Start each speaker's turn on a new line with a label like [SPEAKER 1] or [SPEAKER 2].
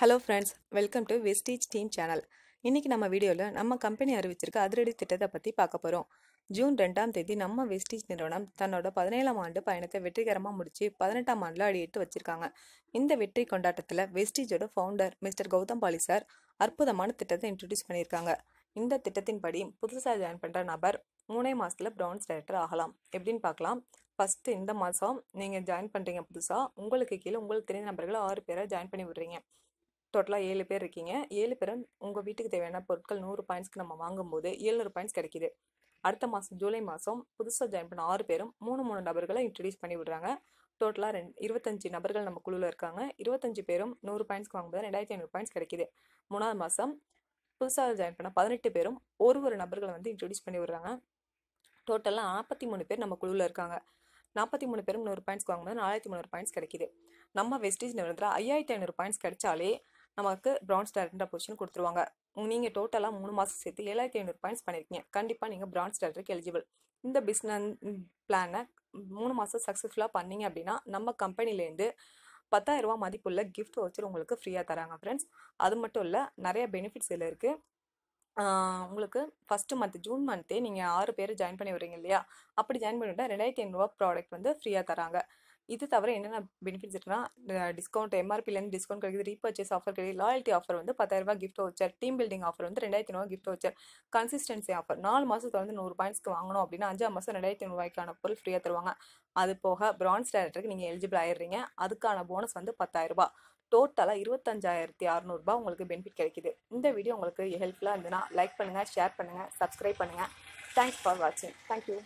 [SPEAKER 1] hello friends welcome to Vestige team channel இன்றைக்கி நம்ம வீடியோவில் நம்ம கம்பெனி அறிவிச்சிருக்க அதிரடி திட்டத்தை பற்றி பார்க்க போகிறோம் ஜூன் ரெண்டாம் தேதி நம்ம வெஸ்டீச் நிறுவனம் தன்னோட பதினேழாம் ஆண்டு பயணத்தை வெற்றிகரமாக முடித்து பதினெட்டாம் ஆண்டில் அடியிட்டு வச்சுருக்காங்க இந்த வெற்றி கொண்டாட்டத்தில் வெஸ்டீஜோட founder mister Gautam Pali sir அற்புதமான திட்டத்தை இன்ட்ரடியூஸ் பண்ணியிருக்காங்க இந்த திட்டத்தின்படி புதுசாக ஜாயின் பண்ணுற நபர் மூணே மாதத்தில் ப்ரௌன்ஸ் டைரக்டர் ஆகலாம் எப்படின்னு பார்க்கலாம் ஃபஸ்ட்டு இந்த மாதம் நீங்கள் ஜாயின் பண்ணுறீங்க புதுசாக உங்களுக்கு கீழே உங்களுக்கு தெரிந்த நபர்கள் ஆறு பேரை ஜாயின் பண்ணி விடுறீங்க டோட்டலாக ஏழு பேர் இருக்கீங்க ஏழு பேரும் உங்கள் வீட்டுக்கு தேவையான பொருட்கள் நூறு பாயிண்ட்ஸ்க்கு நம்ம வாங்கும்போது ஏழுநூறு பாயிண்ட்ஸ் கிடைக்கிது அடுத்த மாதம் ஜூலை மாதம் புதுசாக ஜாயின் பண்ண ஆறு பேரும் மூணு மூணு நபர்களை இன்ட்ரடியூஸ் பண்ணி விடுறாங்க டோட்டலாக ரெண்டு இருபத்தஞ்சு நபர்கள் நம்ம குழுவில் இருக்காங்க இருபத்தஞ்சு பேரும் நூறு பாயிண்ட்ஸ்க்கு வாங்கும்போது ரெண்டாயிரத்தி ஐநூறு பாயிண்ட்ஸ் கிடைக்கிது மூணாவது மாதம் புதுசாக ஜாயின் பண்ண பதினெட்டு பேரும் ஒரு ஒரு நபர்களை வந்து இன்ட்ரடியூஸ் பண்ணி விடுறாங்க டோட்டலாக நாற்பத்தி மூணு பேர் நம்ம குழுவில் இருக்காங்க நாற்பத்தி மூணு பேரும் நூறு பாயிண்ட்ஸ்க்கு வாங்கும்போது நாலாயிரத்தி முந்நூறு பாயிண்ட்ஸ் கிடைக்கிது நம்ம வெஸ்டேஜ் நிறுவனத்தில் ஐயாயிரத்தி ஐநூறு பாயிண்ட்ஸ் கிடைச்சாலே நமக்கு பிரான்ஸ் டேரக்டர் பொசிஷன் கொடுத்துருவாங்க நீங்கள் டோட்டலாக மூணு மாதம் சேர்த்து ஏழாயிரத்தி ஐநூறு பாயிண்ட்ஸ் பண்ணியிருக்கீங்க கண்டிப்பாக நீங்கள் பிரான்ஸ் டேரக்டருக்கு எலிஜிபிள் இந்த பிஸ்னஸ் பிளானை மூணு மாதம் சக்ஸஸ்ஃபுல்லாக பண்ணீங்க அப்படின்னா நம்ம கம்பெனிலேருந்து ரூபா மதிப்புள்ள கிஃப்ட் வச்சு உங்களுக்கு ஃப்ரீயாக தராங்க ஃப்ரெண்ட்ஸ் அது மட்டும் இல்லை நிறைய பெனிஃபிட்ஸ் இதில் இருக்குது உங்களுக்கு ஃபஸ்ட்டு மந்த் ஜூன் மந்த்தே நீங்கள் ஆறு பேர் ஜாயின் பண்ணி வரீங்க இல்லையா அப்படி ஜாயின் பண்ணிவிட்டால் ரெண்டாயிரத்தி ஐநூறுரூவா ப்ராடக்ட் வந்து ஃப்ரீயாக தராங்க இது தவிர என்னென்ன பெனிஃபிட்ஸ் இருக்குன்னா டிஸ்கவுண்ட் எம்ஆர்பிலேருந்து டிஸ்கவுண்ட் கிடைக்குது ரீபர்ச்சேஸ் ஆஃபர் கிடைக்கிது லாயல்ட்டி ஆஃபர் வந்து பத்தாயிரரூபா gift voucher team building offer வந்து ரெண்டாயிரத்தி ஐநூறு கிஃப்ட் வச்சர் கன்சிஸ்டன்சி ஆஃபர் நாலு மாதத்தில் வந்து நூறு பாயிண்ட்ஸ்க்கு வாங்கணும் அப்படின்னா அஞ்சு மாதம் ரெண்டாயிரத்தி ரூபாய்க்கான பொருள் ஃப்ரீயாக தருவாங்க அது போக பிரான்ஸ் டேரக்டருக்கு நீங்கள் எலிஜிபிள் ஆயிடுறீங்க அதுக்கான போனஸ் வந்து பத்தாயிரரூபா டோட்டலாக இருபத்தஞ்சாயிரத்தி அறநூறுபா உங்களுக்கு பெனிஃபிட் கிடைக்குது இந்த வீடியோ உங்களுக்கு ஹெல்ப்ஃபுல்லாக இருந்ததுன்னா லைக் பண்ணுங்கள் ஷேர் பண்ணுங்கள் சப்ஸ்கிரைப் பண்ணுங்கள் தேங்க்ஸ் ஃபார் வாட்சிங் தேங்க்யூ